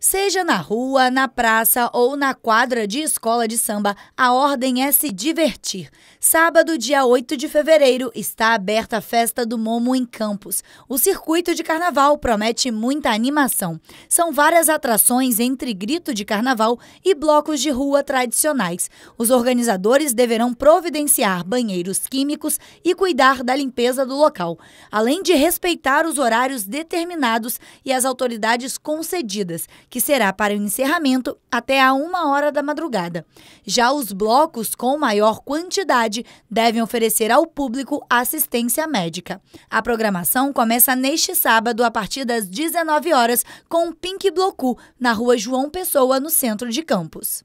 Seja na rua, na praça ou na quadra de escola de samba, a ordem é se divertir. Sábado, dia 8 de fevereiro, está aberta a festa do Momo em Campos. O circuito de carnaval promete muita animação. São várias atrações entre grito de carnaval e blocos de rua tradicionais. Os organizadores deverão providenciar banheiros químicos e cuidar da limpeza do local, além de respeitar os horários determinados e as autoridades concedidas que será para o encerramento até a uma hora da madrugada. Já os blocos com maior quantidade devem oferecer ao público assistência médica. A programação começa neste sábado a partir das 19 horas com o Pink Blocu, na rua João Pessoa, no centro de Campos.